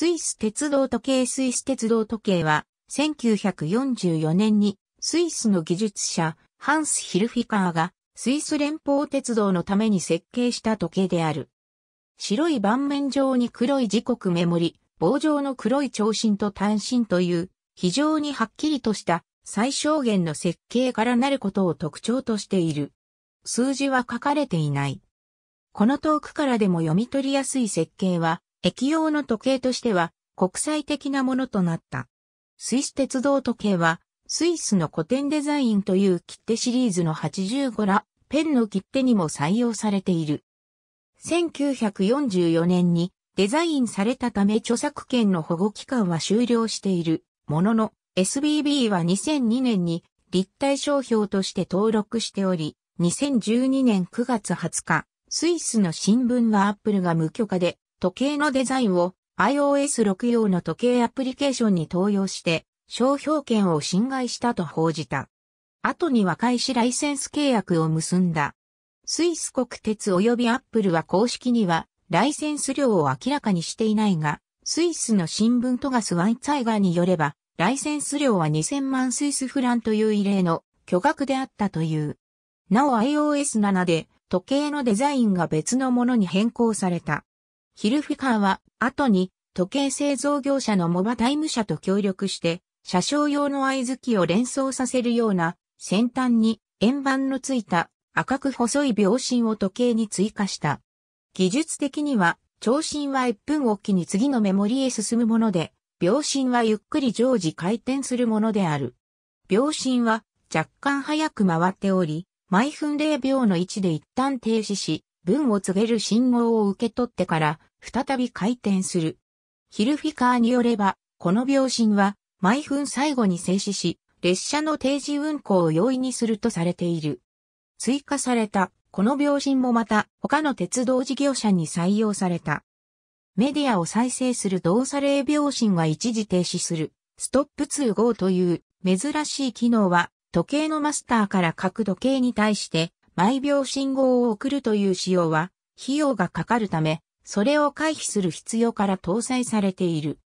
スイス鉄道時計スイス鉄道時計は、1944年にスイスの技術者、ハンス・ヒルフィカーがスイス連邦鉄道のために設計した時計である。白い盤面上に黒い時刻メモリ、棒状の黒い長針と短針という非常にはっきりとした最小限の設計からなることを特徴としている。数字は書かれていない。この遠くからでも読み取りやすい設計は駅用の時計としては国際的なものとなった。スイス鉄道時計は、スイスの古典デザインという切手シリーズの85ら、ペンの切手にも採用されている。1944年にデザインされたため著作権の保護期間は終了しているものの、SBB は2002年に立体商標として登録しており、2012年9月20日、スイスの新聞はアップルが無許可で時計のデザインを iOS6 用の時計アプリケーションに登用して、商標権を侵害したと報じた。後に和解しライセンス契約を結んだ。スイス国鉄及びアップルは公式には、ライセンス料を明らかにしていないが、スイスの新聞トガスワイツァイガーによれば、ライセンス料は2000万スイスフランという異例の巨額であったという。なお iOS7 で時計のデザインが別のものに変更された。ヒルフィカーは、後に、時計製造業者のモバタイム社と協力して、車掌用の合図機を連想させるような、先端に円盤のついた赤く細い秒針を時計に追加した。技術的には、長針は1分おきに次のメモリへ進むもので、秒針はゆっくり常時回転するものである。秒針は若干早く回っており、毎分0秒の位置で一旦停止し、文を告げる信号を受け取ってから再び回転する。ヒルフィカーによれば、この秒針は毎分最後に静止し、列車の定時運行を容易にするとされている。追加された、この秒針もまた他の鉄道事業者に採用された。メディアを再生する動作例秒針は一時停止する、ストップ通号という珍しい機能は時計のマスターから各時計に対して毎秒信号を送るという仕様は、費用がかかるため、それを回避する必要から搭載されている。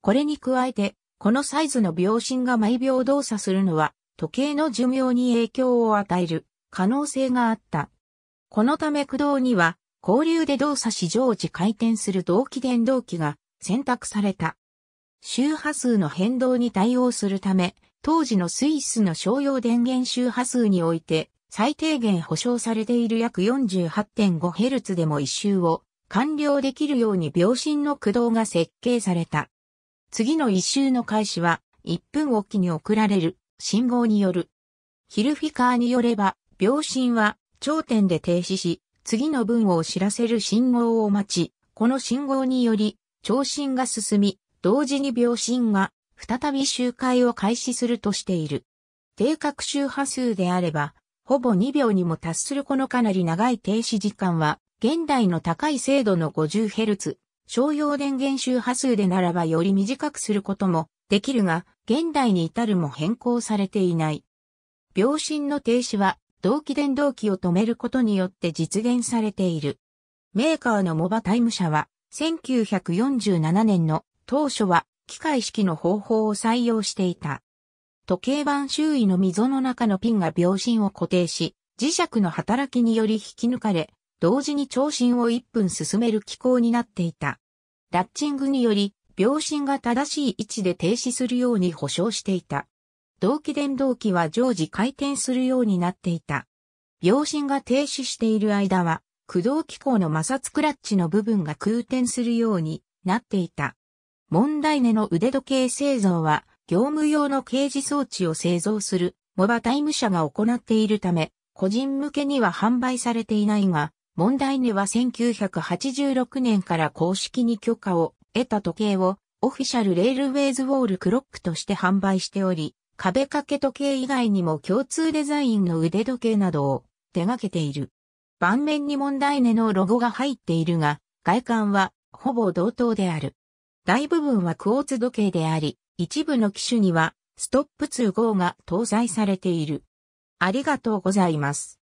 これに加えて、このサイズの秒針が毎秒動作するのは、時計の寿命に影響を与える可能性があった。このため駆動には、交流で動作し常時回転する同期電動機が選択された。周波数の変動に対応するため、当時のスイスの商用電源周波数において、最低限保証されている約 48.5Hz でも一周を完了できるように秒針の駆動が設計された。次の一周の開始は1分おきに送られる信号による。ヒルフィカーによれば、秒針は頂点で停止し、次の文を知らせる信号を待ち、この信号により、聴診が進み、同時に秒針が再び周回を開始するとしている。定格周波数であれば、ほぼ2秒にも達するこのかなり長い停止時間は、現代の高い精度の 50Hz、商用電源周波数でならばより短くすることもできるが、現代に至るも変更されていない。秒針の停止は同期電動機を止めることによって実現されている。メーカーのモバタイム社は、1947年の当初は機械式の方法を採用していた。時計盤周囲の溝の中のピンが秒針を固定し、磁石の働きにより引き抜かれ、同時に長針を1分進める機構になっていた。ラッチングにより、秒針が正しい位置で停止するように保証していた。同期電動機は常時回転するようになっていた。秒針が停止している間は、駆動機構の摩擦クラッチの部分が空転するようになっていた。問題値の腕時計製造は、業務用の掲示装置を製造する、モバタイム社が行っているため、個人向けには販売されていないが、問題値は1986年から公式に許可を得た時計を、オフィシャルレールウェイズウォールクロックとして販売しており、壁掛け時計以外にも共通デザインの腕時計などを手掛けている。盤面に問題ねのロゴが入っているが、外観はほぼ同等である。大部分はクォーツ時計であり、一部の機種にはストップ2号が搭載されている。ありがとうございます。